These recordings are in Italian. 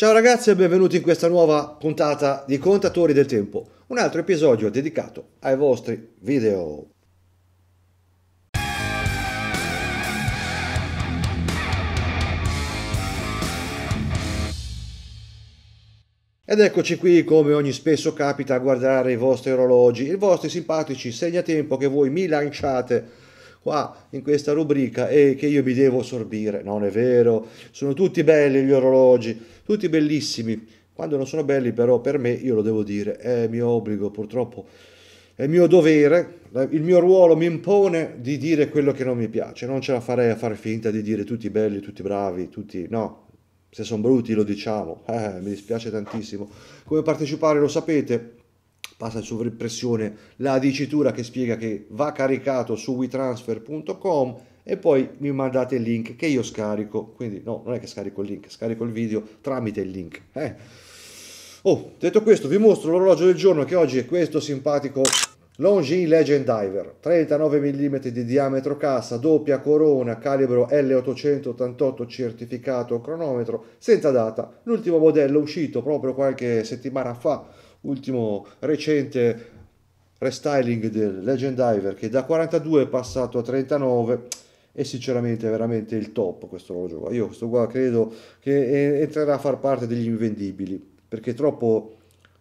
Ciao ragazzi e benvenuti in questa nuova puntata di Contatori del Tempo, un altro episodio dedicato ai vostri video. Ed eccoci qui, come ogni spesso capita, a guardare i vostri orologi, i vostri simpatici segnatempo che voi mi lanciate qua in questa rubrica e che io mi devo sorbire. Non è vero, sono tutti belli gli orologi, tutti bellissimi. Quando non sono belli però per me, io lo devo dire, è mio obbligo purtroppo, è mio dovere, eh, il mio ruolo mi impone di dire quello che non mi piace. Non ce la farei a far finta di dire tutti belli, tutti bravi, tutti... No, se sono brutti lo diciamo, eh, mi dispiace tantissimo. Come partecipare lo sapete, passa in sovrappressione la dicitura che spiega che va caricato su wetransfer.com e poi mi mandate il link che io scarico. Quindi no, non è che scarico il link, scarico il video tramite il link. Eh. Oh, detto questo, vi mostro l'orologio del giorno che oggi è questo simpatico Longin Legend Diver, 39 mm di diametro cassa, doppia corona, calibro L888 certificato cronometro, senza data, l'ultimo modello uscito proprio qualche settimana fa ultimo recente restyling del Legend Diver che da 42 è passato a 39 e sinceramente è veramente il top questo orologio qua. io questo qua credo che entrerà a far parte degli invendibili perché è troppo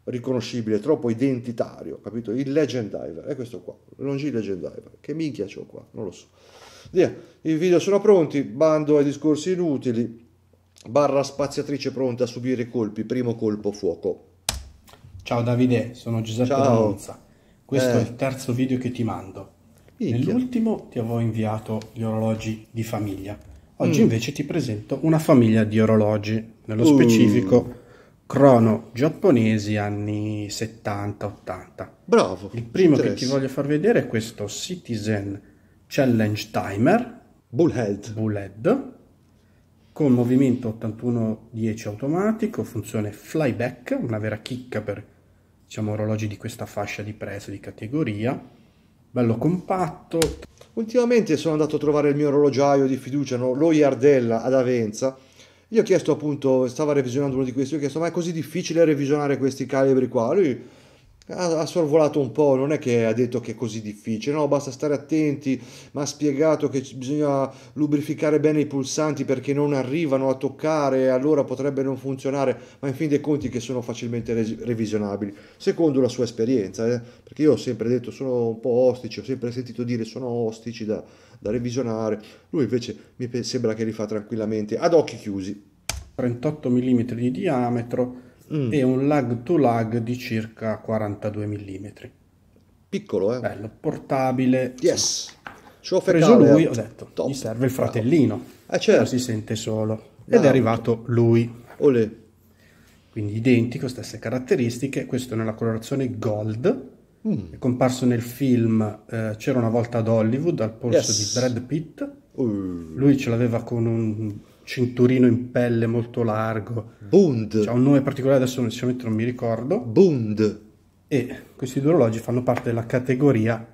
riconoscibile, troppo identitario, capito? Il Legend Diver è questo qua, Longi Legend Diver, che minchia c'ho qua, non lo so. Via, i video sono pronti, bando ai discorsi inutili, barra spaziatrice pronta a subire colpi, primo colpo fuoco. Ciao Davide, sono Giuseppe Ciao. da Monza. Questo eh. è il terzo video che ti mando. Picchia. Nell'ultimo ti avevo inviato gli orologi di famiglia. Mm. Oggi mm. invece ti presento una famiglia di orologi, nello uh. specifico crono giapponesi anni 70-80. Bravo. Il primo che ti voglio far vedere è questo Citizen Challenge Timer Bullhead. Bullhead con movimento 81-10 automatico, funzione flyback, una vera chicca per diciamo orologi di questa fascia di prezzo di categoria bello compatto ultimamente sono andato a trovare il mio orologiaio di fiducia no? lo Iardella ad Avenza gli ho chiesto appunto stava revisionando uno di questi ho chiesto ma è così difficile revisionare questi calibri qua lui ha, sorvolato un po', non è che ha detto che è così difficile, no, basta stare attenti, ma ha spiegato che bisogna lubrificare bene i pulsanti perché non arrivano a toccare, e allora potrebbe non funzionare, ma in fin dei conti che sono facilmente revisionabili, secondo la sua esperienza, eh? perché io ho sempre detto sono un po' ostici, ho sempre sentito dire sono ostici da, da revisionare, lui invece mi sembra che li fa tranquillamente, ad occhi chiusi. 38 mm di diametro, mm. e un lag to lag di circa 42 mm. Piccolo, eh? Bello, portabile. Yes. ho preso lui, eh. ho detto, Top. gli serve il fratellino. Eh certo. Si sente solo. Ed ah, è arrivato lui. Olè. Quindi identico, stesse caratteristiche. Questo nella colorazione gold. Mm. È comparso nel film eh, C'era una volta ad Hollywood al polso yes. di Brad Pitt. Uh. Lui ce l'aveva con un cinturino in pelle molto largo. Bund. Ha un nome particolare, adesso sinceramente non mi ricordo. Bund. E questi due orologi fanno parte della categoria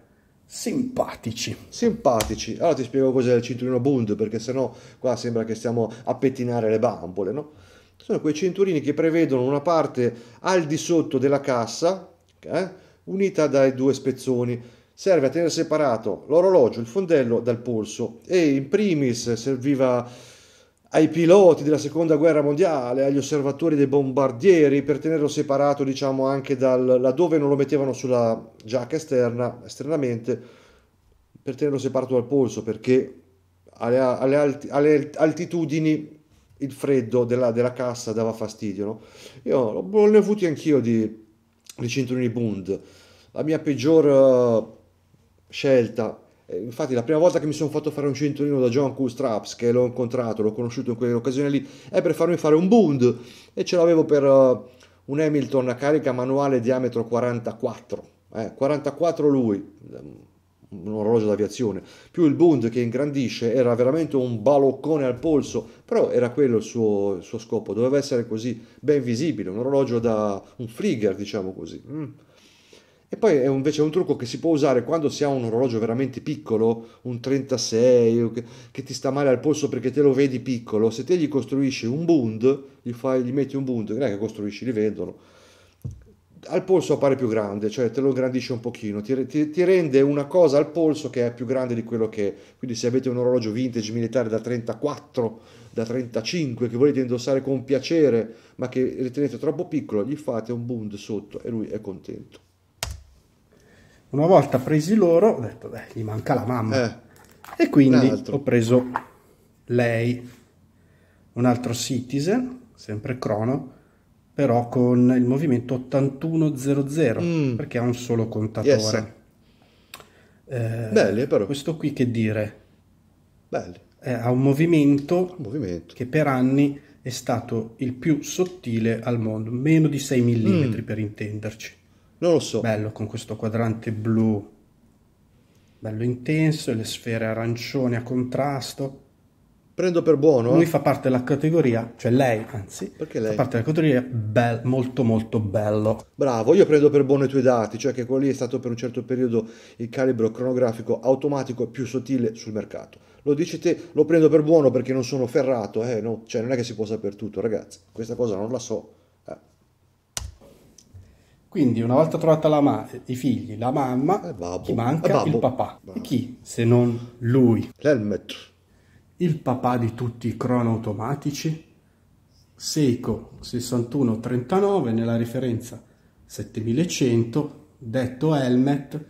simpatici. Simpatici. Allora ti spiego cos'è il cinturino Bund, perché sennò qua sembra che stiamo a pettinare le bambole, no? Sono quei cinturini che prevedono una parte al di sotto della cassa, eh, unita dai due spezzoni serve a tenere separato l'orologio, il fondello dal polso e in primis serviva ai piloti della seconda guerra mondiale, agli osservatori dei bombardieri, per tenerlo separato diciamo anche dal, laddove non lo mettevano sulla giacca esterna, esternamente, per tenerlo separato dal polso, perché alle, alle, alt, alle altitudini il freddo della, della, cassa dava fastidio. No? Io non ne ho avuti anch'io di, di cinturoni Bund, la mia peggior eh, scelta eh, infatti la prima volta che mi sono fatto fare un cinturino da John Coolstraps, che l'ho incontrato, l'ho conosciuto in quell'occasione lì, è per farmi fare un Bund e ce l'avevo per eh, un Hamilton a carica manuale diametro 44, eh, 44 lui, ehm, un orologio d'aviazione, più il Bund che ingrandisce, era veramente un baloccone al polso, però era quello il suo, il suo scopo, doveva essere così ben visibile, un orologio da un Flieger diciamo così. Mm e poi è invece un trucco che si può usare quando si ha un orologio veramente piccolo, un 36, che ti sta male al polso perché te lo vedi piccolo. Se te gli costruisci un bund, gli, fai, gli metti un bund, non è che costruisci, li vendono, al polso appare più grande, cioè te lo ingrandisce un pochino, ti, ti, ti, rende una cosa al polso che è più grande di quello che è. Quindi se avete un orologio vintage militare da 34, da 35, che volete indossare con piacere, ma che ritenete troppo piccolo, gli fate un bund sotto e lui è contento. Una volta presi loro, ho detto, beh, gli manca la mamma. Eh, e quindi ho preso lei, un altro Citizen, sempre crono, però con il movimento 8100, mm. perché ha un solo contatore. Yes. Eh, Belli, però. Questo qui che dire? Belli. Eh, ha un movimento, un movimento, che per anni è stato il più sottile al mondo, meno di 6 mm, mm. per intenderci. Non lo so. Bello con questo quadrante blu. Bello intenso e le sfere arancione a contrasto. Prendo per buono. Lui eh. fa parte della categoria, cioè lei, anzi, lei? fa parte della categoria bel, molto molto bello. Bravo, io prendo per buono i tuoi dati, cioè che quello lì è stato per un certo periodo il calibro cronografico automatico più sottile sul mercato. Lo dici te, lo prendo per buono perché non sono ferrato, eh, no, cioè non è che si può sapere tutto, ragazzi. Questa cosa non la so. Quindi una volta trovata la ma- i figli, la mamma, eh, babbo, eh, manca il papà. Babbo. E chi se non lui? L'Helmet. Il papà di tutti i crono automatici? Seiko 6139 nella referenza 7100, detto Helmet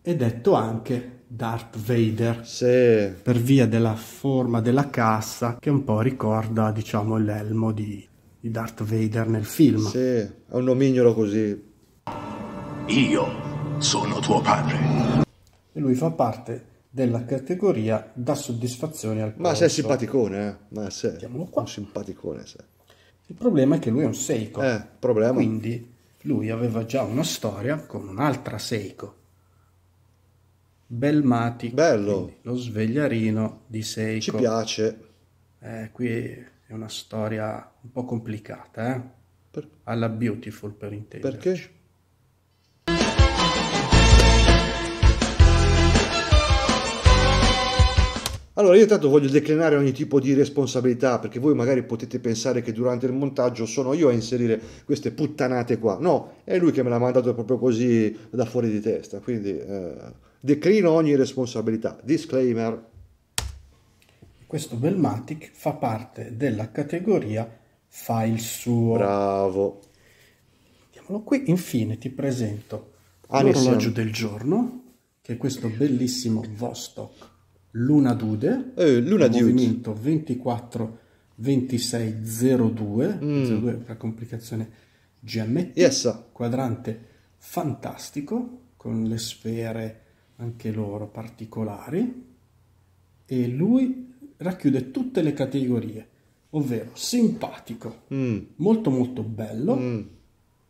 e detto anche Darth Vader sì. per via della forma della cassa che un po' ricorda diciamo l'elmo di Darth Vader nel film. Sì, è un nomignolo così io sono tuo padre. E lui fa parte della categoria da soddisfazione al polso. Ma sei simpaticone, eh? Ma sei Mettiamolo qua. un simpaticone, sei. Il problema è che lui è un Seiko. Eh, problema. Quindi lui aveva già una storia con un'altra Seiko. Belmati. Bello. Lo svegliarino di Seiko. Ci piace. Eh, qui è una storia un po' complicata, eh? per... Alla Beautiful, per intenderci. Perché? Allora, io intanto voglio declinare ogni tipo di responsabilità, perché voi magari potete pensare che durante il montaggio sono io a inserire queste puttanate qua. No, è lui che me l'ha mandato proprio così da fuori di testa, quindi eh, declino ogni responsabilità. Disclaimer. Questo Belmatic fa parte della categoria fa il suo. Bravo. Andiamolo qui, infine ti presento l'orologio del giorno, che è questo bellissimo Vostok Luna Dude, eh, Luna movimento 242602, mm. la complicazione GMT, yes. quadrante fantastico, con le sfere anche loro particolari, e lui racchiude tutte le categorie, ovvero simpatico, mm. molto molto bello, mm.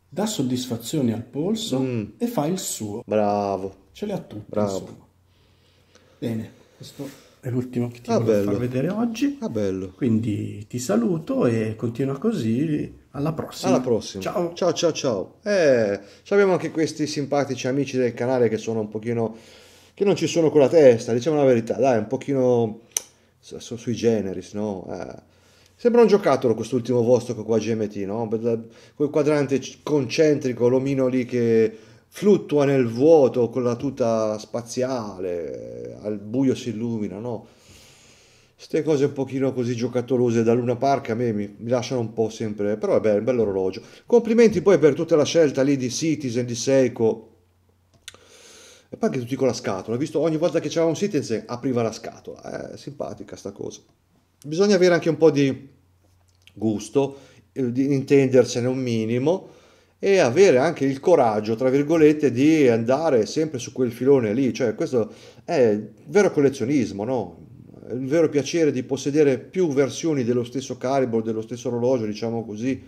dà soddisfazione al polso mm. e fa il suo. Bravo. Ce le ha tutte, Bravo. Insomma. Bene, questo è l'ultimo che ti ah, voglio far vedere oggi. Ah, bello. Quindi ti saluto e continua così. Alla prossima. Alla prossima. Ciao. Ciao, ciao, ciao. Eh, abbiamo anche questi simpatici amici del canale che sono un pochino... che non ci sono con la testa, diciamo la verità. Dai, un pochino... sono sui generis, no? Eh. Sembra un giocattolo quest'ultimo vostro qua GMT, no? Quel quadrante concentrico, l'omino lì che fluttua nel vuoto con la tuta spaziale, al buio si illumina, no? Queste cose un pochino così giocattolose da Luna Park a me mi, mi lasciano un po' sempre, però è bello, un bello orologio. Complimenti poi per tutta la scelta lì di Citizen, di Seiko, e poi anche tutti con la scatola, visto ogni volta che c'era un Citizen apriva la scatola, è eh, simpatica sta cosa. Bisogna avere anche un po' di gusto, eh, di intendersene un minimo, e avere anche il coraggio, tra virgolette, di andare sempre su quel filone lì, cioè questo è vero collezionismo, no? Il vero piacere di possedere più versioni dello stesso calibro, dello stesso orologio, diciamo così,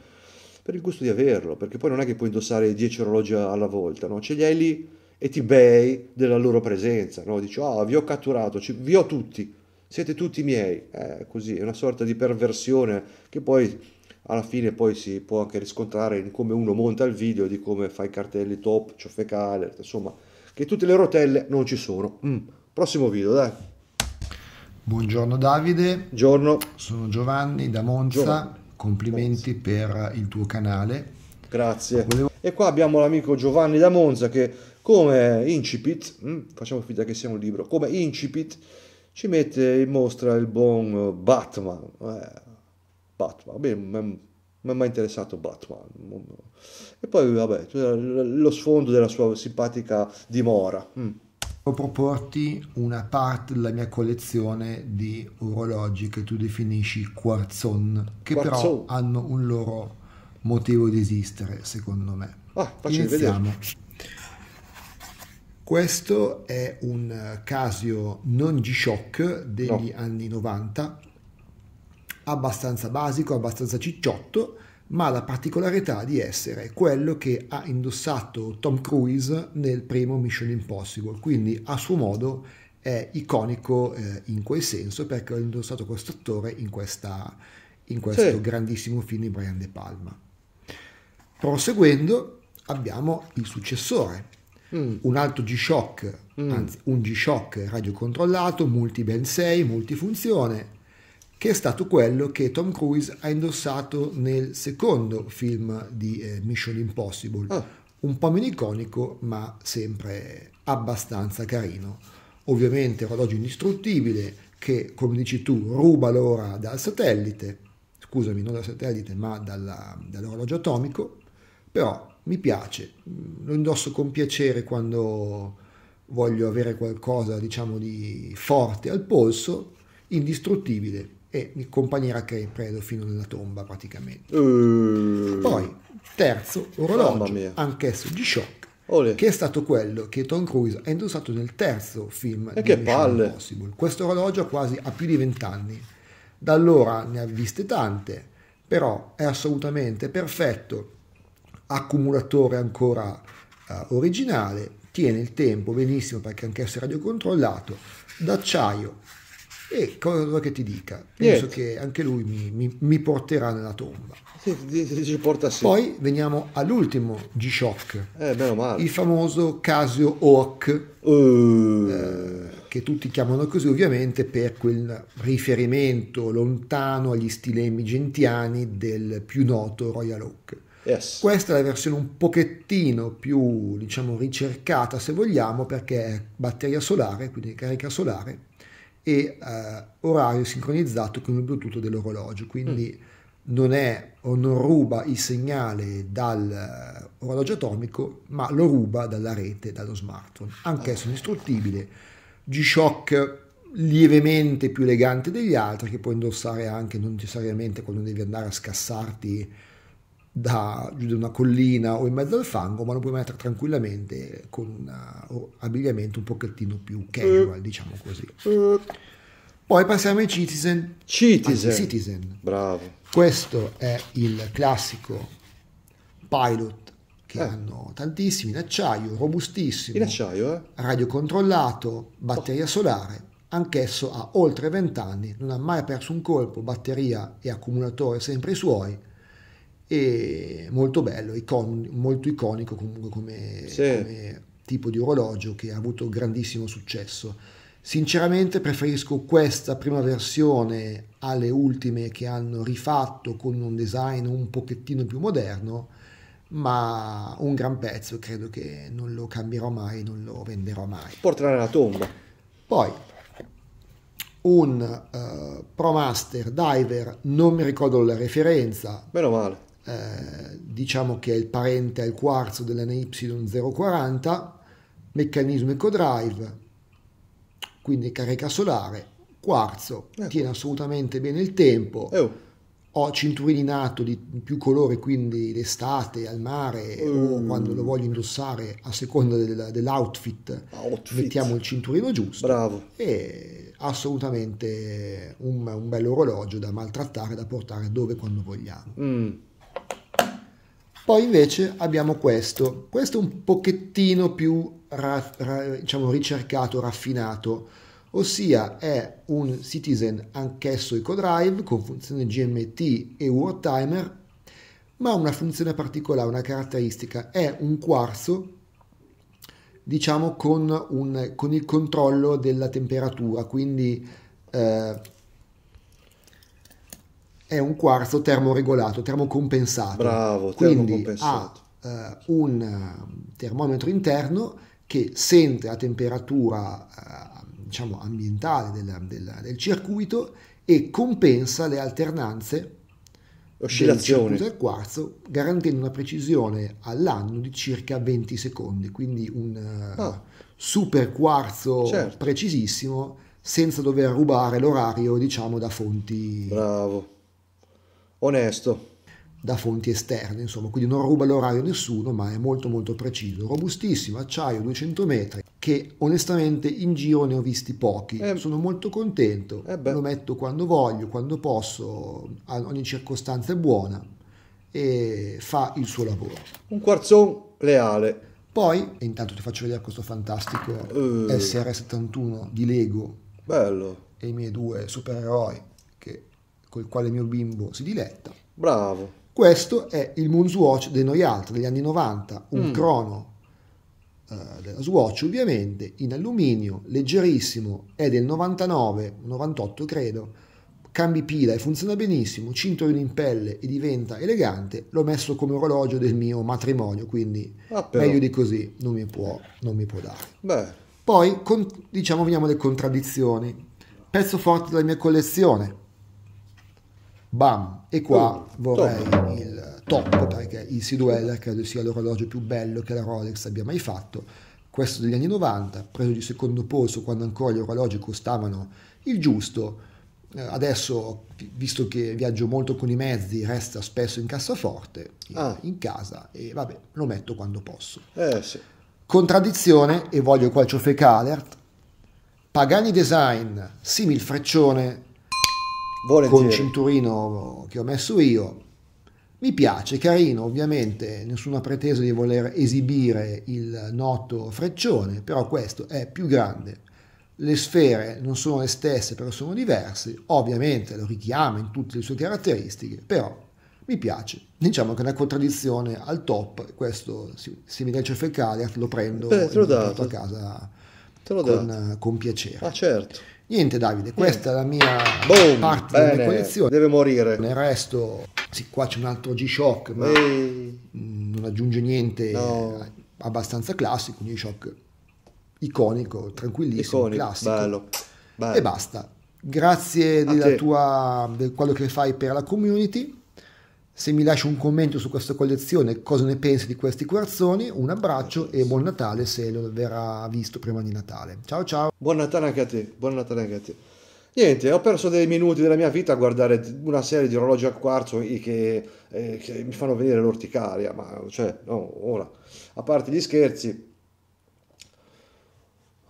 per il gusto di averlo, perché poi non è che puoi indossare 10 orologi alla volta, no? Ce li hai lì e ti bei della loro presenza, no? Dici, ah, oh, vi ho catturato, vi ho tutti, siete tutti miei, è eh, così, è una sorta di perversione che poi alla fine poi si può anche riscontrare in come uno monta il video di come fa i cartelli top, ciofeca alert, insomma, che tutte le rotelle non ci sono. Mm. Prossimo video, dai. Buongiorno Davide. Buongiorno. Sono Giovanni da Monza. Giovanni. Complimenti Monza. per il tuo canale. Grazie. Volevo... E qua abbiamo l'amico Giovanni da Monza che come incipit, mm, facciamo finta che sia un libro, come incipit ci mette in mostra il buon Batman. Eh Batman, mi è mai interessato Batman. Mm. E poi, vabbè, lo sfondo della sua simpatica dimora. Mm. Devo proporti una parte della mia collezione di orologi che tu definisci quarzon, che quarzon. però hanno un loro motivo di esistere, secondo me. Ah, Iniziamo. Vedere. Questo è un Casio non G-Shock degli no. anni 90 abbastanza basico, abbastanza cicciotto, ma la particolarità di essere quello che ha indossato Tom Cruise nel primo Mission Impossible, quindi a suo modo è iconico eh, in quel senso perché ha indossato questo attore in, questa, in questo sì. grandissimo film di Brian De Palma. Proseguendo abbiamo il successore, mm. un altro G-Shock, mm. anzi un G-Shock radiocontrollato, multi-band 6, multifunzione, che è stato quello che Tom Cruise ha indossato nel secondo film di eh, Mission Impossible. Oh. Un po' meno iconico, ma sempre abbastanza carino. Ovviamente orologio indistruttibile che, come dici tu, ruba l'ora dal satellite, scusami, non dal satellite, ma dalla, dall'orologio atomico, però mi piace, lo indosso con piacere quando voglio avere qualcosa, diciamo, di forte al polso, indistruttibile e il compagnia che credo fino nella tomba praticamente. Uh, Poi, terzo orologio, anch'esso di shock, Olè. che è stato quello che Tom Cruise ha indossato nel terzo film e di che palle. Impossible. Questo orologio ha quasi ha più di vent'anni. Da allora ne ha viste tante, però è assolutamente perfetto, accumulatore ancora eh, originale, tiene il tempo benissimo perché anch'esso è radiocontrollato, d'acciaio e cosa vuoi che ti dica? Penso Niente. che anche lui mi, mi, mi, porterà nella tomba. ci porta sì. Poi veniamo all'ultimo G-Shock. Eh, meno male. Il famoso Casio Oak, Uh. Eh, che tutti chiamano così ovviamente per quel riferimento lontano agli stilemi gentiani del più noto Royal Oak. Yes. Questa è la versione un pochettino più diciamo, ricercata se vogliamo perché è batteria solare, quindi carica solare e eh, orario sincronizzato con il Bluetooth dell'orologio, quindi mm. non, è, o non ruba il segnale dall'orologio eh, atomico, ma lo ruba dalla rete, dallo smartphone. Anche Anch'esso indistruttibile, G-Shock lievemente più elegante degli altri che puoi indossare anche non necessariamente quando devi andare a scassarti da, giù da una collina o in mezzo al fango, ma lo puoi mettere tranquillamente con un eh, abbigliamento un pochettino più casual, mm. diciamo così. Mm. Poi passiamo ai Citizen. Citizen. Citizen. Bravo. Questo è il classico pilot che eh. hanno tantissimi in acciaio, robustissimo. In acciaio, eh? Radio controllato, batteria oh. solare. Anch'esso ha oltre 20 anni, non ha mai perso un colpo, batteria e accumulatore sempre i suoi e molto bello, icon- molto iconico comunque come, sì. come tipo di orologio che ha avuto grandissimo successo. Sinceramente preferisco questa prima versione alle ultime che hanno rifatto con un design un pochettino più moderno, ma un gran pezzo, credo che non lo cambierò mai, non lo venderò mai. Porterà nella tomba. Poi un uh, Pro Diver, non mi ricordo la referenza. Meno male eh, diciamo che è il parente al quarzo dell'NY040, meccanismo EcoDrive, quindi carica solare, quarzo, ecco. tiene assolutamente bene il tempo. Oh. Ho cinturini nato di più colore, quindi d'estate, al mare mm. o quando lo voglio indossare a seconda del, dell'outfit. Ah, outfit. Mettiamo il cinturino giusto. Bravo. E assolutamente un, un bel orologio da maltrattare, da portare dove quando vogliamo. Mm. Poi invece abbiamo questo, questo è un pochettino più ra, ra, diciamo ricercato, raffinato, ossia è un Citizen anch'esso EcoDrive con funzione GMT e WordTimer, ma una funzione particolare, una caratteristica, è un quarzo diciamo con, un, con il controllo della temperatura, quindi eh, è un quarzo termoregolato, termocompensato. Bravo, termocompensato. Quindi ha eh, un eh, termometro interno che sente la temperatura eh, diciamo ambientale del, del, del, circuito e compensa le alternanze oscillazioni del, del quarzo garantendo una precisione all'anno di circa 20 secondi quindi un eh, ah. super quarzo certo. precisissimo senza dover rubare l'orario diciamo da fonti Bravo onesto. Da fonti esterne, insomma, quindi non ruba l'orario a nessuno, ma è molto molto preciso. Robustissimo, acciaio, 200 metri, che onestamente in giro ne ho visti pochi. Eh, Sono molto contento, eh lo metto quando voglio, quando posso, ogni circostanza è buona e fa il suo lavoro. Un quarzon leale. Poi, intanto ti faccio vedere questo fantastico uh. Eh. SR71 di Lego. Bello. E i miei due supereroi Ecco, il quale mio bimbo si diletta. Bravo. Questo è il Moonswatch Watch dei Noialt degli anni 90, un mm. crono eh, della Swatch ovviamente, in alluminio, leggerissimo, è del 99, 98 credo, cambi pila e funziona benissimo, cinturino in pelle e diventa elegante, l'ho messo come orologio del mio matrimonio, quindi ah, meglio di così non mi può, non mi può dare. Beh. Poi, con, diciamo, veniamo alle contraddizioni. Pezzo forte della mia collezione, bam, e qua uh, vorrei top. il top perché il c credo sia l'orologio più bello che la Rolex abbia mai fatto, questo degli anni 90, preso di secondo polso quando ancora gli orologi costavano il giusto, eh, adesso visto che viaggio molto con i mezzi resta spesso in cassaforte ah. in casa e vabbè lo metto quando posso eh, sì. contraddizione e voglio qua il ciofecalert Pagani Design simil freccione Volentieri. con il cinturino che ho messo io. Mi piace, carino, ovviamente nessuna pretesa di voler esibire il noto freccione, però questo è più grande. Le sfere non sono le stesse, però sono diverse, ovviamente lo richiama in tutte le sue caratteristiche, però mi piace. Diciamo che è una contraddizione al top, questo Similece Fecaliat lo prendo Beh, te lo porto a casa con, con piacere. Ah certo. Niente Davide, questa è la mia Boom, parte bene, della collezione. Deve morire. Nel resto, sì, qua c'è un altro G-Shock, ma Ehi. non aggiunge niente, no. abbastanza classico, un G-Shock iconico, tranquillissimo, iconico, classico. Bello, bello. E basta. Grazie della tua, di quello che fai per la community se mi lasci un commento su questa collezione, cosa ne pensi di questi quarzoni, un abbraccio e buon Natale se lo verrà visto prima di Natale. Ciao ciao. Buon Natale anche a te, buon Natale anche a te. Niente, ho perso dei minuti della mia vita a guardare una serie di orologi a quarzo che, eh, che mi fanno venire l'orticaria, ma cioè, no, ora, a parte gli scherzi,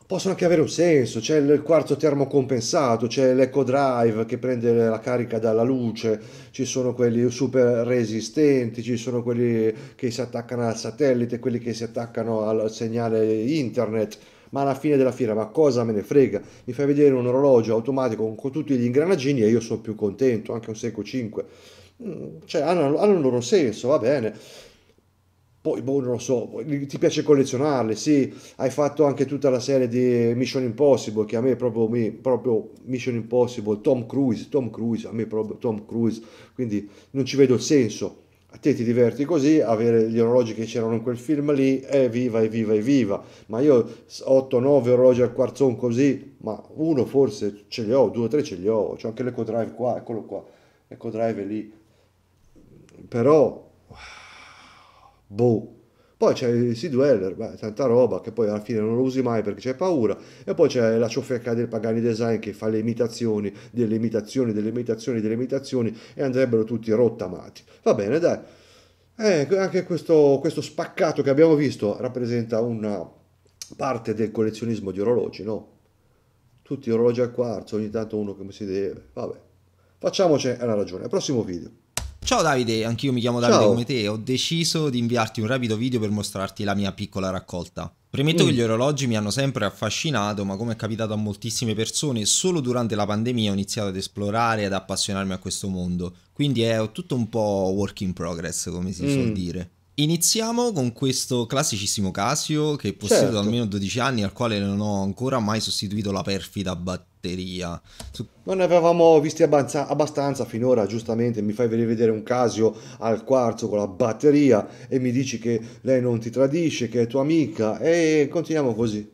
possono anche avere un senso, c'è il quarzo termocompensato, c'è l'eco drive che prende la carica dalla luce, ci sono quelli super resistenti, ci sono quelli che si attaccano al satellite, quelli che si attaccano al segnale internet, ma alla fine della fiera, ma cosa me ne frega? Mi fai vedere un orologio automatico con tutti gli ingranagini e io sono più contento, anche un Seiko 5. Mm, cioè, hanno, hanno un loro senso, va bene poi, boh, non lo so, ti piace collezionarle, sì, hai fatto anche tutta la serie di Mission Impossible, che a me proprio, mi, proprio Mission Impossible, Tom Cruise, Tom Cruise, a me proprio Tom Cruise, quindi non ci vedo il senso. A te ti diverti così, avere gli orologi che c'erano in quel film lì, evviva, evviva, evviva. Ma io 8-9 orologi al quarzone così, ma uno forse ce li ho, due o tre ce li ho, c'ho anche l'eco drive qua, eccolo qua, eco drive lì. Però Boh. Poi c'è il Sea Dweller, beh, tanta roba che poi alla fine non lo usi mai perché c'è paura. E poi c'è la ciofecca del Pagani Design che fa le imitazioni, delle imitazioni, delle imitazioni, delle imitazioni e andrebbero tutti rottamati. Va bene, dai. Eh, anche questo, questo spaccato che abbiamo visto rappresenta una parte del collezionismo di orologi, no? Tutti orologi al quarzo, ogni tanto uno come si deve. Vabbè, facciamoci una ragione. Al prossimo video. Ciao Davide, anch'io mi chiamo Davide Ciao. come te, e ho deciso di inviarti un rapido video per mostrarti la mia piccola raccolta. Premetto mm. che gli orologi mi hanno sempre affascinato, ma come è capitato a moltissime persone, solo durante la pandemia ho iniziato ad esplorare e ad appassionarmi a questo mondo. Quindi è tutto un po' work in progress, come si mm. suol dire. Iniziamo con questo classicissimo Casio che possiedo certo. da almeno 12 anni, al quale non ho ancora mai sostituito la perfida battuta batteria. Non ne avevamo visti abbastanza finora, giustamente mi fai vedere un Casio al quarzo con la batteria e mi dici che lei non ti tradisce, che è tua amica e continuiamo così.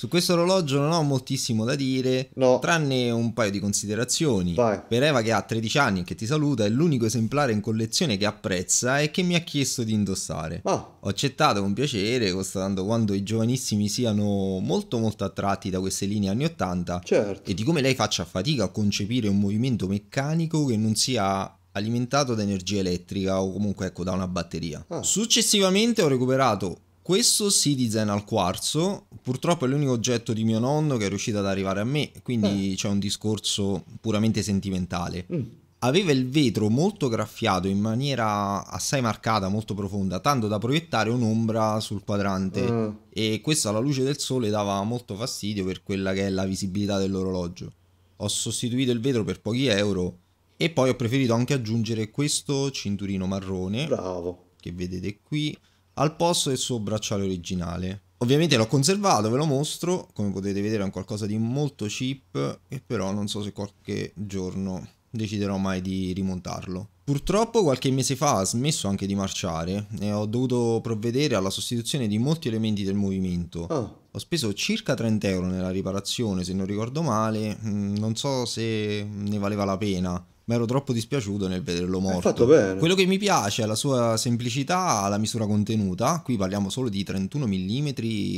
Su questo orologio non ho moltissimo da dire, no. tranne un paio di considerazioni. Vai. Per Eva che ha 13 anni e che ti saluta, è l'unico esemplare in collezione che apprezza e che mi ha chiesto di indossare. Oh. Ho accettato con piacere, constatando quando i giovanissimi siano molto molto attratti da queste linee anni 80 certo. e di come lei faccia fatica a concepire un movimento meccanico che non sia alimentato da energia elettrica o comunque ecco da una batteria. Ah. Successivamente ho recuperato questo Citizen al quarzo, purtroppo è l'unico oggetto di mio nonno che è riuscito ad arrivare a me, quindi eh. c'è un discorso puramente sentimentale. Mm. Aveva il vetro molto graffiato in maniera assai marcata, molto profonda, tanto da proiettare un'ombra sul quadrante mm. e questo alla luce del sole dava molto fastidio per quella che è la visibilità dell'orologio. Ho sostituito il vetro per pochi euro e poi ho preferito anche aggiungere questo cinturino marrone Bravo. che vedete qui al posto del suo bracciale originale. Ovviamente l'ho conservato, ve lo mostro, come potete vedere è un qualcosa di molto cheap e però non so se qualche giorno deciderò mai di rimontarlo. Purtroppo qualche mese fa ha smesso anche di marciare e ho dovuto provvedere alla sostituzione di molti elementi del movimento. Oh. Ho speso circa 30 euro nella riparazione, se non ricordo male, mm, non so se ne valeva la pena, ma ero troppo dispiaciuto nel vederlo morto. fatto bene. Quello che mi piace è la sua semplicità, la misura contenuta. Qui parliamo solo di 31 mm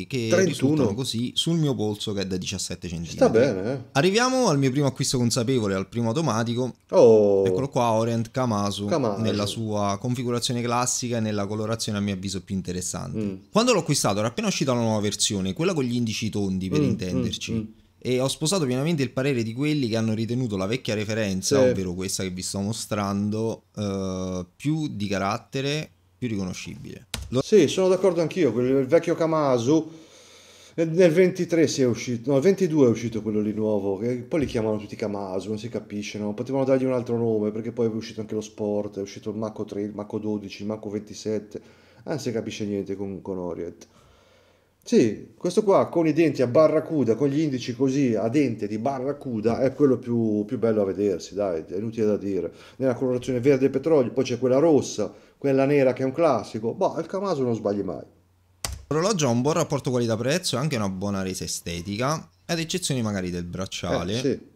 che 31. così sul mio polso che è da 17 cm. Sta bene. Eh. Arriviamo al mio primo acquisto consapevole, al primo automatico. Oh. Eccolo qua, Orient Kamasu, Kamasu, nella sua configurazione classica e nella colorazione a mio avviso più interessante. Mm. Quando l'ho acquistato era appena uscita la nuova versione, quella con gli indici tondi per mm, mm intenderci. Mm, e ho sposato pienamente il parere di quelli che hanno ritenuto la vecchia referenza, sì. ovvero questa che vi sto mostrando, eh, più di carattere, più riconoscibile. Lo... Sì, sono d'accordo anch'io, il vecchio Kamasu nel 23 si è uscito, no, nel 22 è uscito quello lì nuovo, che poi li chiamano tutti Kamasu, non si capisce, no? potevano dargli un altro nome perché poi è uscito anche lo sport, è uscito il Mako 3, il Mako 12, il Mako 27, eh, non si capisce niente con, con Orient. Sì, questo qua con i denti a barracuda, con gli indici così a dente di barracuda è quello più, più bello a vedersi, dai, è inutile da dire. Nella colorazione verde e petrolio, poi c'è quella rossa, quella nera che è un classico. Boh, il Camaso non sbagli mai. L'orologio ha un buon rapporto qualità-prezzo e anche una buona resa estetica, ad eccezione magari del bracciale. Eh, sì.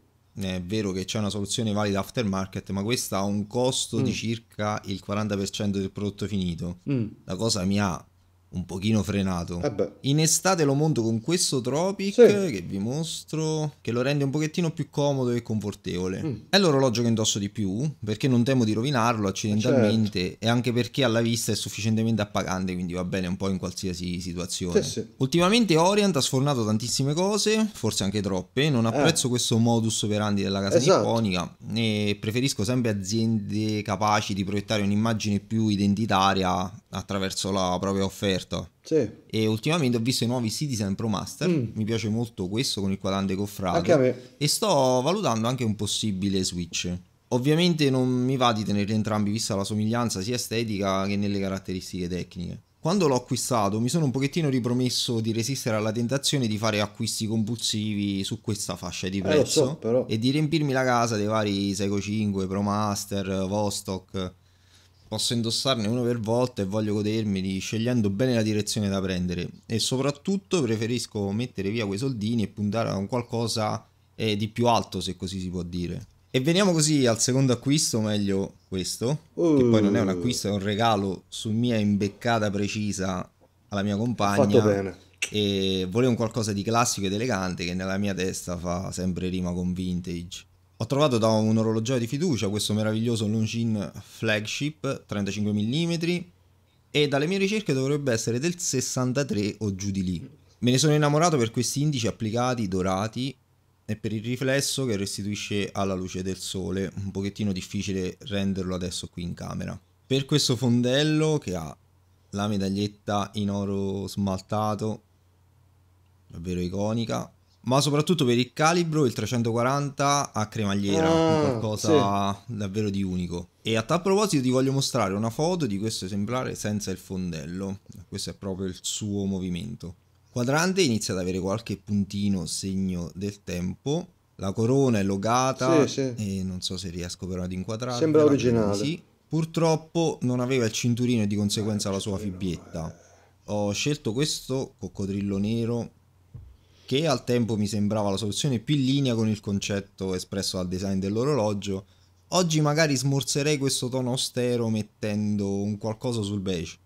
È vero che c'è una soluzione valida aftermarket, ma questa ha un costo mm. di circa il 40% del prodotto finito. Mm. La cosa mi ha un pochino frenato. Eh in estate lo monto con questo Tropic sì. che vi mostro, che lo rende un pochettino più comodo e confortevole. Mm. È l'orologio che indosso di più perché non temo di rovinarlo accidentalmente certo. e anche perché alla vista è sufficientemente appagante, quindi va bene un po' in qualsiasi situazione. Sì, sì. Ultimamente Orient ha sfornato tantissime cose, forse anche troppe, non eh. apprezzo eh. questo modus operandi della casa esatto. nipponica e preferisco sempre aziende capaci di proiettare un'immagine più identitaria attraverso la propria offerta. Sì. E ultimamente ho visto i nuovi Citizen Pro Master, mm. mi piace molto questo con il quadrante cofrato e sto valutando anche un possibile switch. Ovviamente non mi va di tenerli entrambi vista la somiglianza sia estetica che nelle caratteristiche tecniche. Quando l'ho acquistato mi sono un pochettino ripromesso di resistere alla tentazione di fare acquisti compulsivi su questa fascia di eh, prezzo eh, so, e di riempirmi la casa dei vari Seiko 5, Pro Master, Vostok posso indossarne uno per volta e voglio godermeli scegliendo bene la direzione da prendere e soprattutto preferisco mettere via quei soldini e puntare a un qualcosa eh, di più alto se così si può dire. E veniamo così al secondo acquisto, meglio questo, uh. che poi non è un acquisto, è un regalo su mia imbeccata precisa alla mia compagna. Fatto bene. E volevo un qualcosa di classico ed elegante che nella mia testa fa sempre rima con vintage. Ho trovato da un orologio di fiducia questo meraviglioso Longines Flagship 35 mm e dalle mie ricerche dovrebbe essere del 63 o giù di lì. Me ne sono innamorato per questi indici applicati dorati e per il riflesso che restituisce alla luce del sole, un pochettino difficile renderlo adesso qui in camera. Per questo fondello che ha la medaglietta in oro smaltato, davvero iconica, ma soprattutto per il calibro il 340 a cremagliera, ah, qualcosa sì. davvero di unico. E a tal proposito ti voglio mostrare una foto di questo esemplare senza il fondello, questo è proprio il suo movimento. Quadrante inizia ad avere qualche puntino segno del tempo, la corona è logata sì, sì. e non so se riesco però ad inquadrarla. Sembra originale. Purtroppo non aveva il cinturino e di conseguenza la sua fibietta. Ho scelto questo coccodrillo nero che al tempo mi sembrava la soluzione più in linea con il concetto espresso dal design dell'orologio, oggi magari smorzerei questo tono austero mettendo un qualcosa sul beige.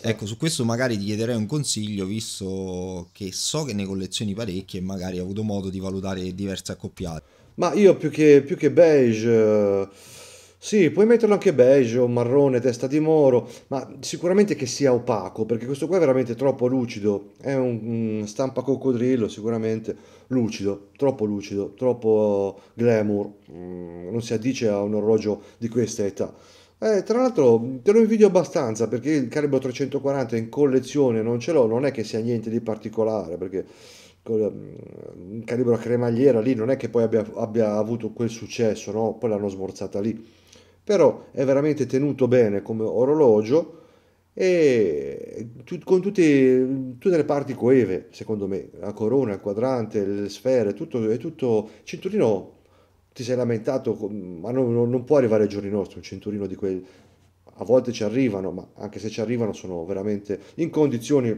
Ecco, su questo magari ti chiederei un consiglio, visto che so che ne collezioni parecchie e magari hai avuto modo di valutare diverse accoppiate. Ma io più che, più che beige... Eh, sì, puoi metterlo anche beige o marrone, testa di moro, ma sicuramente che sia opaco, perché questo qua è veramente troppo lucido, è un, un stampa coccodrillo sicuramente, lucido, troppo lucido, troppo glamour, mm, non si addice a un orologio di questa età. Eh, tra l'altro te lo invidio abbastanza perché il Calibro 340 in collezione non ce l'ho, non è che sia niente di particolare, perché mm, un calibro a cremagliera lì non è che poi abbia, abbia avuto quel successo, no? poi l'hanno smorzata lì però è veramente tenuto bene come orologio e con tutte, tutte le parti coeve, secondo me, la corona, il quadrante, le sfere, tutto, è tutto cinturino, ti sei lamentato, ma non, non può arrivare ai giorni nostri un cinturino di quel, a volte ci arrivano, ma anche se ci arrivano sono veramente in condizioni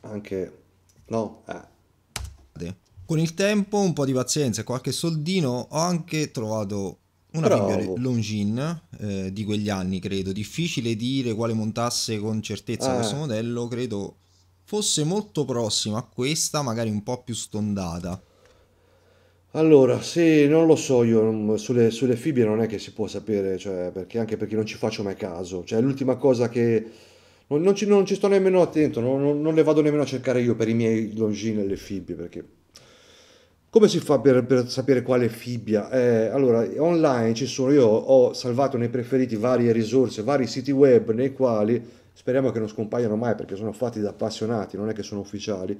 anche, no? Eh. Con il tempo, un po' di pazienza e qualche soldino ho anche trovato una Bravo. Bibbia Longines eh, di quegli anni, credo. Difficile dire quale montasse con certezza eh. questo modello, credo fosse molto prossima a questa, magari un po' più stondata. Allora, sì, non lo so io, sulle, sulle fibbie non è che si può sapere, cioè, perché, anche perché non ci faccio mai caso, cioè l'ultima cosa che... Non, non, ci, non ci, sto nemmeno attento, non, non, le vado nemmeno a cercare io per i miei longin e le fibbie, perché come si fa per, per sapere quale fibbia? Eh, allora, online ci sono, io ho salvato nei preferiti varie risorse, vari siti web nei quali, speriamo che non scompaiano mai perché sono fatti da appassionati, non è che sono ufficiali,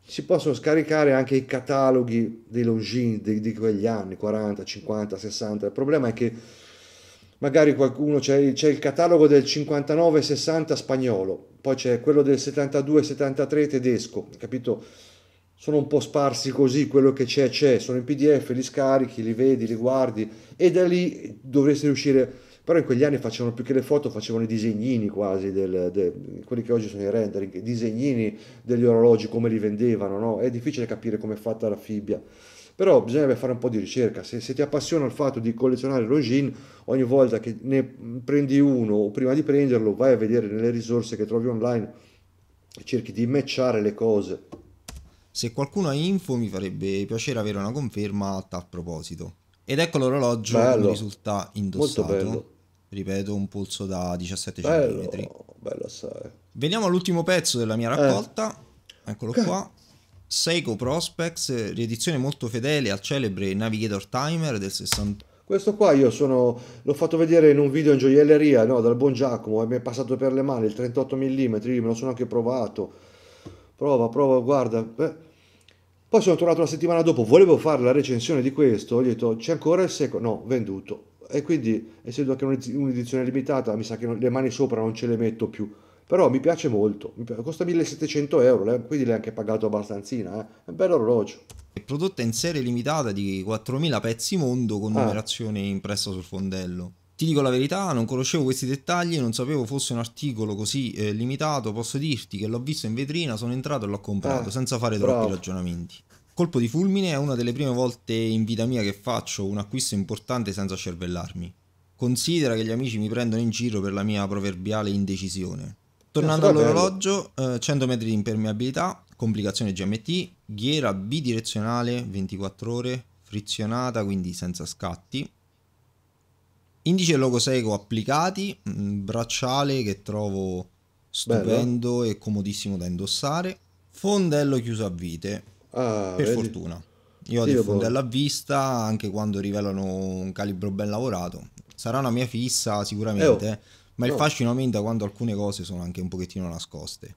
si possono scaricare anche i cataloghi dei longines di, di quegli anni, 40, 50, 60. Il problema è che magari qualcuno c'è, c'è il catalogo del 59-60 spagnolo, poi c'è quello del 72-73 tedesco, capito? sono un po' sparsi così, quello che c'è c'è, sono in PDF, li scarichi, li vedi, li guardi e da lì dovresti riuscire, però in quegli anni facevano più che le foto, facevano i disegnini quasi, del, del, quelli che oggi sono i rendering, i disegnini degli orologi, come li vendevano, no? è difficile capire come è fatta la fibbia. Però bisognerebbe fare un po' di ricerca, se, se ti appassiona il fatto di collezionare l'origine, ogni volta che ne prendi uno o prima di prenderlo vai a vedere nelle risorse che trovi online, e cerchi di matchare le cose. Se qualcuno ha info mi farebbe piacere avere una conferma a tal proposito. Ed ecco l'orologio bello. che risulta indossato. Ripeto, un polso da 17 bello, cm. Bello assai. Veniamo all'ultimo pezzo della mia raccolta. Eh. Eccolo qua. Seiko Prospects, riedizione molto fedele al celebre Navigator Timer del 60. Questo qua io sono, l'ho fatto vedere in un video in gioielleria no, dal buon Giacomo e mi è passato per le mani il 38 mm, me lo sono anche provato. Prova, prova, guarda. Beh poi sono tornato la settimana dopo, volevo fare la recensione di questo, gli ho detto c'è ancora il secondo, no, venduto. E quindi, essendo anche un'edizione limitata, mi sa che le mani sopra non ce le metto più. Però mi piace molto, costa 1700 euro, quindi l'hai anche pagato abbastanzina, eh. è un bello orologio. È prodotta in serie limitata di 4000 pezzi mondo con ah. numerazione impressa sul fondello. Ti dico la verità, non conoscevo questi dettagli, non sapevo fosse un articolo così eh, limitato, posso dirti che l'ho visto in vetrina, sono entrato e l'ho comprato eh, senza fare bravo. troppi ragionamenti. Colpo di fulmine è una delle prime volte in vita mia che faccio un acquisto importante senza cervellarmi. Considera che gli amici mi prendono in giro per la mia proverbiale indecisione. Tornando all'orologio, eh, 100 metri di impermeabilità, complicazione GMT, ghiera bidirezionale 24 ore, frizionata quindi senza scatti, Indice logo Seiko applicati, mm, bracciale che trovo stupendo Bello. e comodissimo da indossare, fondello chiuso a vite, ah, per vedi. fortuna. Io ho sì, del fondello a vista anche quando rivelano un calibro ben lavorato. Sarà una mia fissa sicuramente, eh, oh. ma il eh oh. fascino aumenta quando alcune cose sono anche un pochettino nascoste.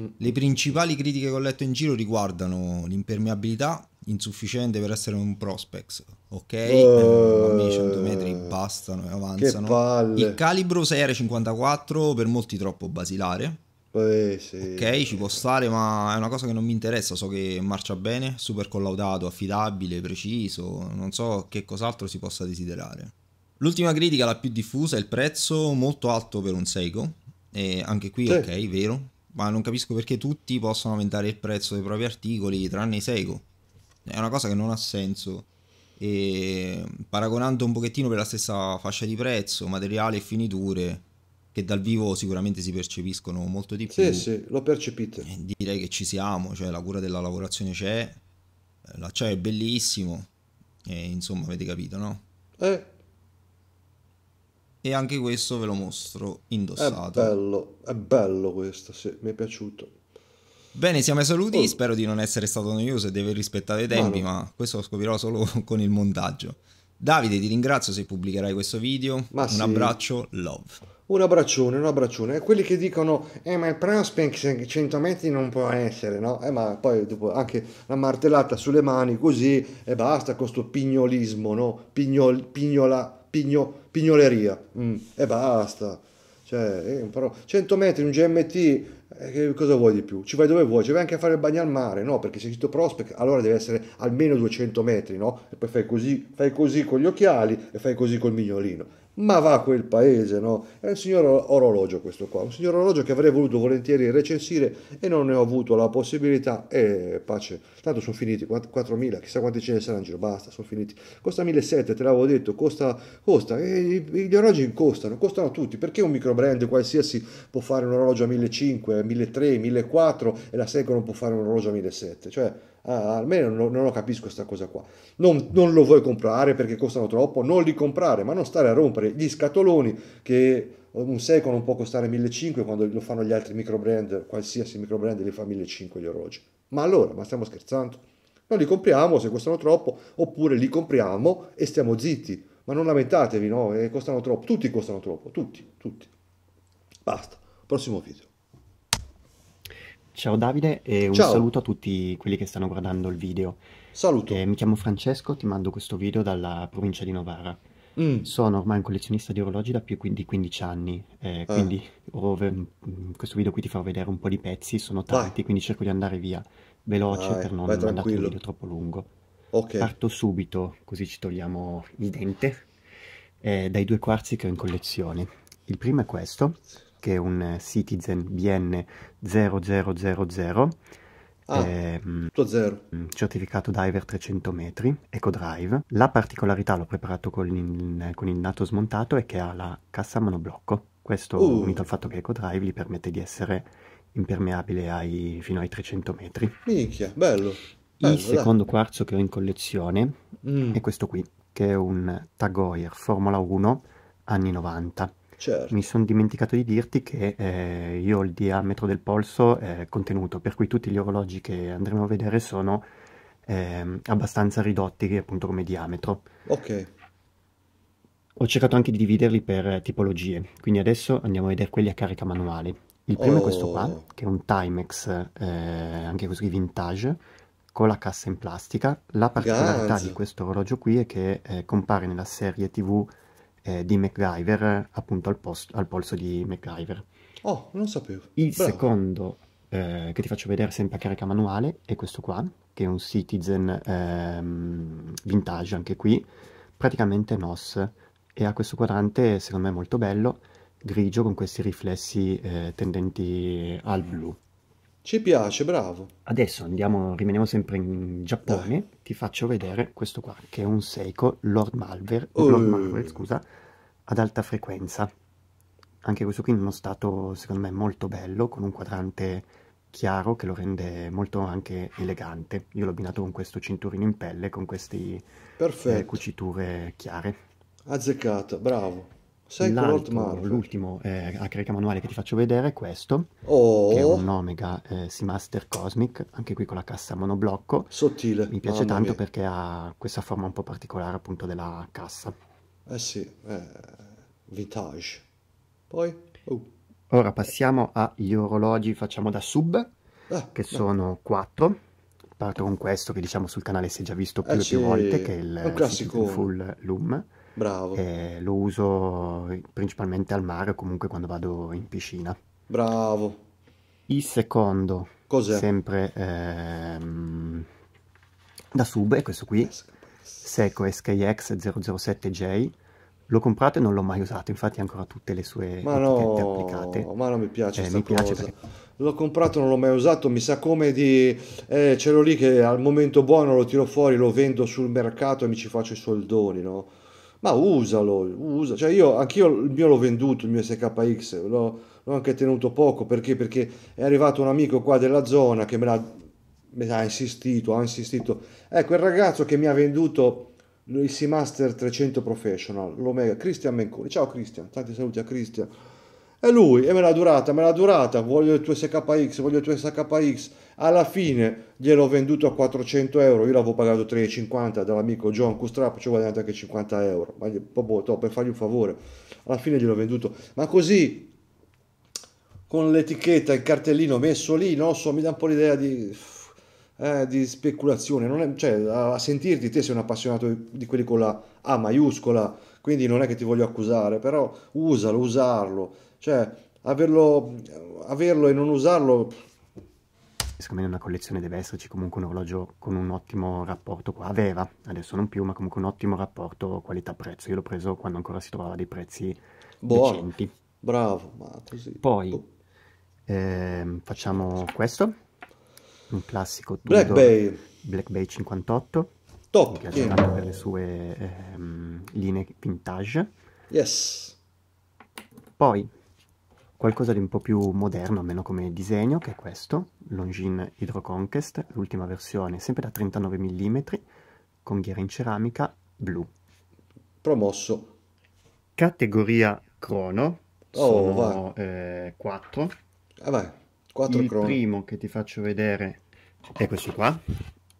Mm. Le principali critiche che ho letto in giro riguardano l'impermeabilità insufficiente per essere un prospex, ok? Uh, eh, 100 eh, metri bastano e avanzano. Il calibro 6R54 per molti troppo basilare. Eh, sì. Ok, ci può stare, ma è una cosa che non mi interessa. So che marcia bene, super collaudato, affidabile, preciso. Non so che cos'altro si possa desiderare. L'ultima critica, la più diffusa, è il prezzo molto alto per un Seiko. E anche qui, sì. ok, vero, ma non capisco perché tutti possono aumentare il prezzo dei propri articoli tranne i Seiko. È una cosa che non ha senso. E paragonando un pochettino per la stessa fascia di prezzo, materiale e finiture, che dal vivo sicuramente si percepiscono molto di più. Sì, sì, l'ho percepito. Eh, direi che ci siamo, cioè la cura della lavorazione c'è, l'acciaio è bellissimo, e insomma avete capito, no? Eh, e anche questo ve lo mostro indossato. È bello, è bello questo, sì, mi è piaciuto. Bene, siamo ai saluti, oh. spero di non essere stato noioso e di aver rispettato i tempi, ma, no. ma questo lo scoprirò solo con il montaggio. Davide, ti ringrazio se pubblicherai questo video. Ma un sì. abbraccio, love. Un abbraccione, un abbraccione. E quelli che dicono, eh ma il prospect 100 metri non può essere, no? Eh ma poi dopo anche la martellata sulle mani così e basta con questo pignolismo, no? Pignol, pignola pigno, pignoleria mm. e basta. Cioè, eh, però, 100 metri, un GMT, eh, cosa vuoi di più? Ci vai dove vuoi, ci vai anche a fare il bagno al mare, no? Perché se hai scritto prospect, allora deve essere almeno 200 metri, no? E poi fai così, fai così con gli occhiali e fai così col mignolino ma va a quel paese, no? Era un signor orologio questo qua, un signor orologio che avrei voluto volentieri recensire e non ne ho avuto la possibilità e pace, tanto sono finiti, 4.000, chissà quanti ce ne saranno in giro, basta, sono finiti, costa 1.700, te l'avevo detto, costa, costa, e gli orologi costano, costano tutti, perché un micro brand qualsiasi può fare un orologio a 1.500, 1.300, 1.400 e la Seiko non può fare un orologio a 1.700, cioè Ah, almeno non, non lo capisco questa cosa qua. Non, non, lo vuoi comprare perché costano troppo, non li comprare, ma non stare a rompere gli scatoloni che un secolo non può costare 1500 quando lo fanno gli altri microbrand, qualsiasi microbrand li fa 1500 gli orologi. Ma allora, ma stiamo scherzando? Non li compriamo se costano troppo, oppure li compriamo e stiamo zitti. Ma non lamentatevi, no? Eh, costano troppo, tutti costano troppo, tutti, tutti. Basta, prossimo video. Ciao Davide e un Ciao. saluto a tutti quelli che stanno guardando il video. Saluto. Eh, mi chiamo Francesco, ti mando questo video dalla provincia di Novara. Mm. Sono ormai un collezionista di orologi da più di 15 anni, eh, eh. quindi eh. in mm, questo video qui ti farò vedere un po' di pezzi, sono tanti, vai. quindi cerco di andare via veloce vai, per non mandare un video troppo lungo. Okay. Parto subito, così ci togliamo il dente, eh, dai due quarzi che ho in collezione. Il primo è questo, che è un Citizen BN 0000 Ah, è, ehm, mm, certificato diver 300 metri, EcoDrive. La particolarità, l'ho preparato con il, con il, nato smontato, è che ha la cassa a monoblocco. Questo uh. unito al fatto che EcoDrive gli permette di essere impermeabile ai, fino ai 300 metri. Minchia, bello. bello il secondo quarzo che ho in collezione mm. è questo qui, che è un Tagoyer Formula 1 anni 90. Certo. Mi sono dimenticato di dirti che eh, io ho il diametro del polso eh, contenuto, per cui tutti gli orologi che andremo a vedere sono eh, abbastanza ridotti appunto come diametro. Ok. Ho cercato anche di dividerli per tipologie, quindi adesso andiamo a vedere quelli a carica manuale. Il primo oh. è questo qua, oh. che è un Timex, eh, anche così vintage, con la cassa in plastica. La particolarità Gans. di questo orologio qui è che eh, compare nella serie TV eh, di MacGyver, appunto al, post- al, polso di MacGyver. Oh, non sapevo. Il Bravo. secondo eh, che ti faccio vedere sempre a carica manuale è questo qua, che è un Citizen ehm, vintage anche qui, praticamente NOS, e ha questo quadrante secondo me molto bello, grigio con questi riflessi eh, tendenti al blu. Ci piace, bravo. Adesso andiamo, rimaniamo sempre in Giappone. Dai. Ti faccio vedere questo qua, che è un Seiko Lord Malver, oh. Lord Malver scusa, ad alta frequenza. Anche questo qui in uno stato, secondo me, molto bello, con un quadrante chiaro che lo rende molto anche elegante. Io l'ho abbinato con questo cinturino in pelle, con queste eh, cuciture chiare. Azzeccato, bravo l'ultimo eh, a carica manuale che ti faccio vedere è questo, oh. che è un Omega eh, Seamaster Cosmic, anche qui con la cassa monoblocco. Sottile. Mi piace Mamma tanto mia. perché ha questa forma un po' particolare appunto della cassa. Eh sì, eh, vintage. Poi? Oh. Ora passiamo agli orologi, facciamo da sub, eh, che sono quattro. Parto con questo che diciamo sul canale si è già visto eh più e più volte, che è il, il classico full loom. Bravo. E lo uso principalmente al mare o comunque quando vado in piscina. Bravo. Il secondo, Cos'è? sempre ehm, da sub, è questo qui, eh, Seco SKX007J. L'ho comprato e non l'ho mai usato, infatti ancora tutte le sue ma etichette no, Ma non mi piace, eh, mi piace perché... L'ho comprato, non l'ho mai usato, mi sa come di... Eh, ce l'ho lì che al momento buono lo tiro fuori, lo vendo sul mercato e mi ci faccio i soldoni, no? ma usalo, usa. Cioè io, anch'io il mio l'ho venduto, il mio SKX, l'ho, l'ho anche tenuto poco, perché? Perché è arrivato un amico qua della zona che me l'ha, me ha insistito, ha insistito. È ecco, quel ragazzo che mi ha venduto il Seamaster 300 Professional, l'Omega, Cristian Menconi. Ciao Cristian, tanti saluti a Cristian. È lui, e me l'ha durata, me l'ha durata, voglio il tuo SKX, voglio il tuo SKX alla fine gliel'ho venduto a 400 euro, io l'avevo pagato 3,50 dall'amico John Custrap, ci ho guadagnato anche 50 euro, ma proprio boh, top, per fargli un favore, alla fine gliel'ho venduto, ma così con l'etichetta, il cartellino messo lì, non so, mi dà un po' l'idea di, eh, di speculazione, non è, cioè, a sentirti te sei un appassionato di quelli con la A maiuscola, quindi non è che ti voglio accusare, però usalo, usarlo, cioè averlo, averlo e non usarlo secondo me in una collezione deve esserci comunque un orologio con un ottimo rapporto, qua aveva, adesso non più, ma comunque un ottimo rapporto qualità-prezzo, io l'ho preso quando ancora si trovava dei prezzi Buono. decenti. Bravo, ma così. Poi eh, facciamo questo, un classico Black Bay. Black Bay 58, Top. Che ha yeah. per le sue eh, linee vintage. Yes. Poi qualcosa di un po' più moderno, almeno come disegno, che è questo, Longines Hydro Conquest, l'ultima versione, sempre da 39 mm, con ghiera in ceramica blu. Promosso. Categoria crono, oh, sono eh, 4. Ah, vai. 4 Il crono. primo che ti faccio vedere è questo qua,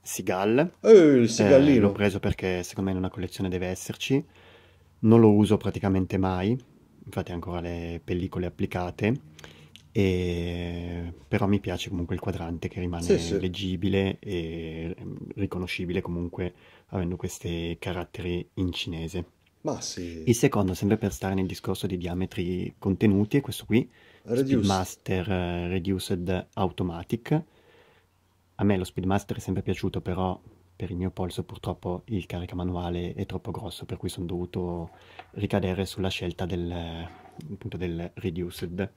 Sigal. Eh, il Eh, l'ho preso perché secondo me in una collezione deve esserci. Non lo uso praticamente mai, infatti ancora le pellicole applicate, e... però mi piace comunque il quadrante che rimane sì, sì. leggibile e ehm, riconoscibile comunque avendo questi caratteri in cinese. Ma sì. Il secondo, sempre per stare nel discorso di diametri contenuti, è questo qui, Master eh, Reduced Automatic. A me lo Speedmaster è sempre piaciuto, però per il mio polso purtroppo il carica manuale è troppo grosso per cui sono dovuto ricadere sulla scelta del, appunto, del reduced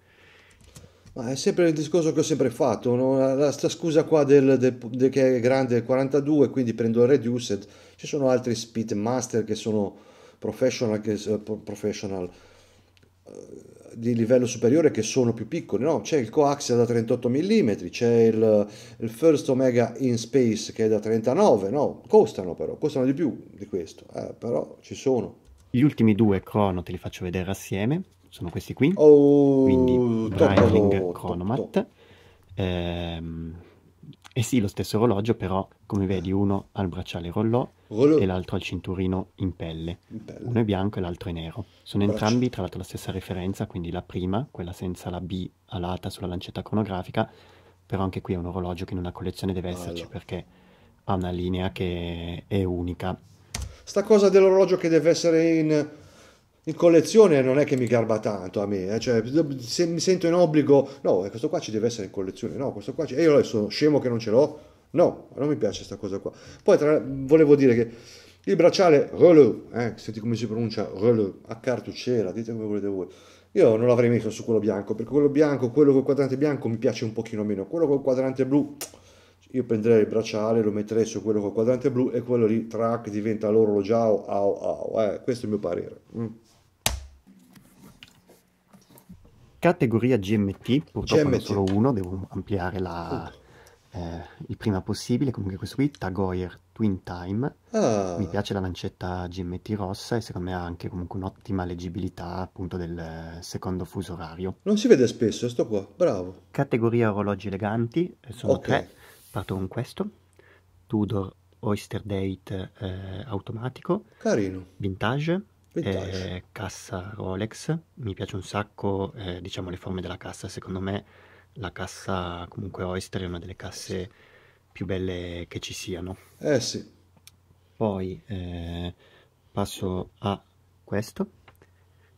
ma è sempre il discorso che ho sempre fatto, no? la, la, la scusa qua del, del, del, che è grande 42, quindi prendo il reduced, ci sono altri speedmaster che sono professional, che, professional eh, di livello superiore che sono più piccoli, no? C'è il coaxial da 38 mm, c'è il, il, First Omega in Space che è da 39, no? Costano però, costano di più di questo, eh, però ci sono. Gli ultimi due crono te li faccio vedere assieme, sono questi qui, oh, quindi Breitling Chronomat, ehm, eh sì, lo stesso orologio, però, come vedi, uno ha il bracciale rollò Rolo... e l'altro ha il cinturino in pelle. in pelle. Uno è bianco e l'altro è nero. Sono entrambi, tra l'altro, la stessa referenza, quindi la prima, quella senza la B alata sulla lancetta cronografica, però anche qui è un orologio che in una collezione deve esserci allora. perché ha una linea che è unica. Sta cosa dell'orologio che deve essere in in collezione non è che mi garba tanto a me, eh? cioè, se mi sento in obbligo, no, eh, questo qua ci deve essere in collezione, no, questo qua ci... e io sono scemo che non ce l'ho, no, non mi piace questa cosa qua. Poi tra... volevo dire che il bracciale Releu, eh, senti come si pronuncia Releu, a cartucciera, dite come volete voi, io non l'avrei messo su quello bianco, perché quello bianco, quello col quadrante bianco mi piace un pochino meno, quello col quadrante blu, io prenderei il bracciale, lo metterei su quello col quadrante blu e quello lì, track, diventa l'orologiao, au au, eh, questo è il mio parere. Mm. categoria GMT, purtroppo GMT. solo uno, devo ampliare la, eh, il prima possibile. Comunque questo qui, Tagoyer Twin Time, ah. mi piace la lancetta GMT rossa e secondo me ha anche comunque un'ottima leggibilità appunto del secondo fuso orario. Non si vede spesso, questo eh, qua, bravo. Categoria orologi eleganti, eh, sono okay. tre, parto con questo, Tudor Oyster Date eh, automatico, Carino. vintage, eh, cassa Rolex, mi piace un sacco, eh, diciamo le forme della cassa, secondo me la cassa comunque Oyster è una delle casse più belle che ci siano. Eh sì. Poi eh, passo a questo,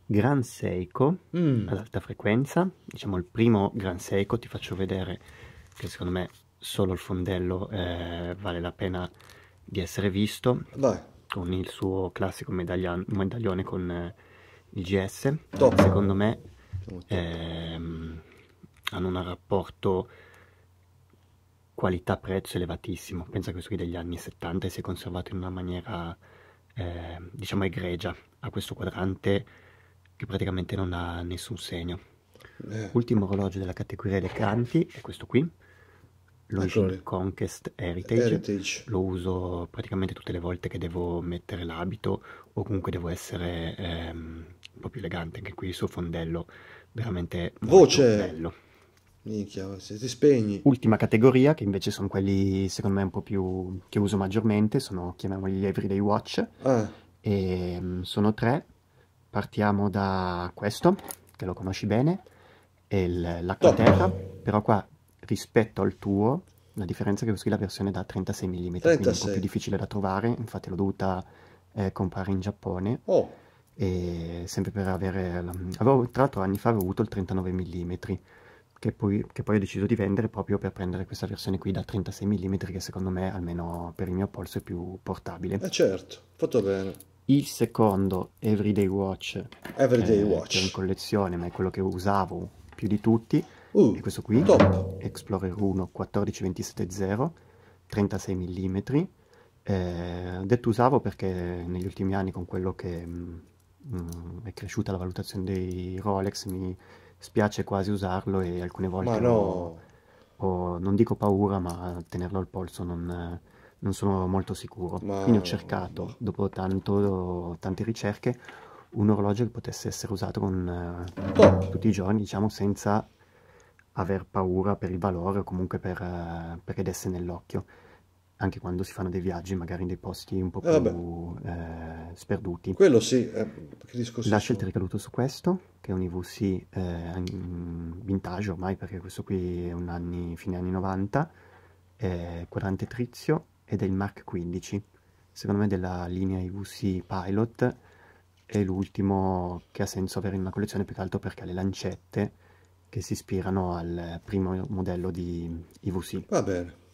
Gran Seiko mm. ad alta frequenza, diciamo il primo Gran Seiko, ti faccio vedere che secondo me solo il fondello eh, vale la pena di essere visto. Vai con il suo classico medaglione con eh, il GS. Top. Secondo me ehm, hanno un rapporto qualità-prezzo elevatissimo. Pensa che questo qui degli anni 70 si è conservato in una maniera, eh, diciamo, egregia a questo quadrante che praticamente non ha nessun segno. Eh. Ultimo orologio della categoria eleganti è questo qui lo L'Origin Conquest Heritage. Heritage. lo uso praticamente tutte le volte che devo mettere l'abito o comunque devo essere ehm, un po' più elegante, anche qui il suo fondello veramente Voce. bello. Minchia, se ti spegni. Ultima categoria, che invece sono quelli, secondo me, un po' più che uso maggiormente, sono chiamiamoli gli everyday watch. Ah. E, ehm, sono tre. Partiamo da questo, che lo conosci bene, e l'acqua terra, però qua rispetto al tuo, la differenza è che così la versione è da 36 mm, 36. quindi è un po' più difficile da trovare, infatti l'ho dovuta eh, comprare in Giappone. Oh. E sempre per avere... La... Avevo, tra l'altro anni fa avevo avuto il 39 mm, che poi, che poi, ho deciso di vendere proprio per prendere questa versione qui da 36 mm, che secondo me, almeno per il mio polso, è più portabile. Eh certo, fatto bene. Il secondo Everyday Watch, Everyday eh, Watch. è in collezione, ma è quello che usavo più di tutti, Uh, e questo qui, top. Explorer 1 14270, 36 mm. Eh, detto usavo perché negli ultimi anni con quello che mh, mm, mm, è cresciuta la valutazione dei Rolex mi spiace quasi usarlo e alcune volte no. ho, ho, non dico paura ma tenerlo al polso non, non sono molto sicuro. Ma... Quindi ho cercato, dopo tanto, tante ricerche, un orologio che potesse essere usato con, eh, tutti i giorni, diciamo, senza aver paura per il valore o comunque per, eh, per redersi nell'occhio, anche quando si fanno dei viaggi magari in dei posti un po' eh, più eh, sperduti. Quello sì, eh, La scelta è ricaduta su questo, che è un IVC eh, vintage ormai, perché questo qui è un anni, fine anni 90, è quadrante trizio ed è il Mark 15, secondo me della linea IVC Pilot, è l'ultimo che ha senso avere in una collezione più che altro perché ha le lancette che si ispirano al primo modello di IVC. Va bene.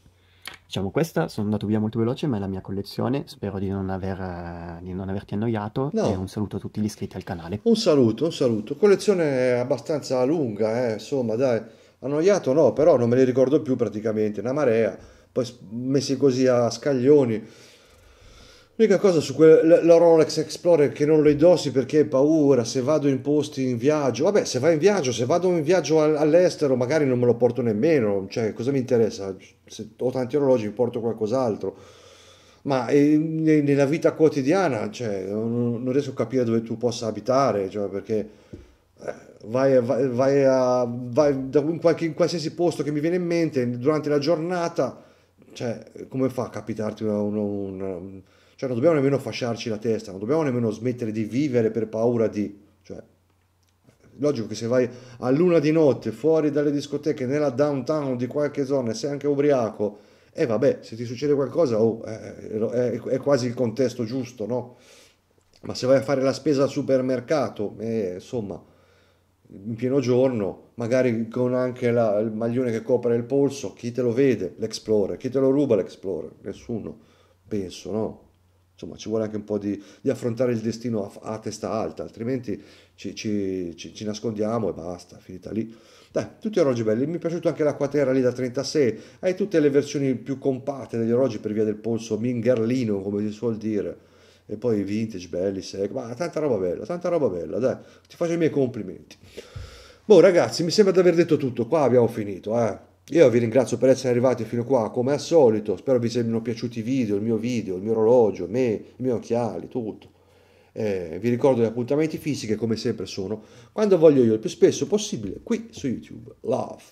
Diciamo questa, sono andato via molto veloce, ma è la mia collezione, spero di non, aver, di non averti annoiato no. e un saluto a tutti gli iscritti al canale. Un saluto, un saluto. Collezione abbastanza lunga, eh, insomma dai, annoiato no, però non me ne ricordo più praticamente, una marea, poi messi così a scaglioni. L'unica cosa su quella Rolex Explorer che non lo indossi perché hai paura, se vado in posti in viaggio, vabbè se vai in viaggio, se vado in viaggio all'estero magari non me lo porto nemmeno, cioè cosa mi interessa? Se ho tanti orologi mi porto qualcos'altro, ma eh, nella vita quotidiana cioè, non riesco a capire dove tu possa abitare, cioè, perché eh, vai, vai, vai, a, vai in, qualche, in qualsiasi posto che mi viene in mente durante la giornata, cioè, come fa a capitarti una, una, una cioè non dobbiamo nemmeno fasciarci la testa, non dobbiamo nemmeno smettere di vivere per paura di... Cioè, logico che se vai a luna di notte fuori dalle discoteche nella downtown di qualche zona e sei anche ubriaco, e eh vabbè, se ti succede qualcosa oh, è, è, è, quasi il contesto giusto, no? Ma se vai a fare la spesa al supermercato, eh, insomma, in pieno giorno, magari con anche la, il maglione che copre il polso, chi te lo vede? L'Explorer, chi te lo ruba l'Explorer? Nessuno, penso, no? insomma ci vuole anche un po' di, di affrontare il destino a, a, testa alta, altrimenti ci, ci, ci, ci nascondiamo e basta, finita lì. Dai, tutti orologi belli, mi è piaciuto anche l'acquatera lì da 36, hai tutte le versioni più compatte degli orologi per via del polso mingerlino, come si suol dire e poi vintage belli, sec, ma tanta roba bella, tanta roba bella, dai, ti faccio i miei complimenti. Boh ragazzi, mi sembra di aver detto tutto, qua abbiamo finito, eh. Io vi ringrazio per essere arrivati fino qua, come al solito, spero vi siano piaciuti i video, il mio video, il mio orologio, me, i miei occhiali, tutto. Eh, vi ricordo gli appuntamenti fisici che come sempre sono quando voglio io, il più spesso possibile, qui su YouTube. Love!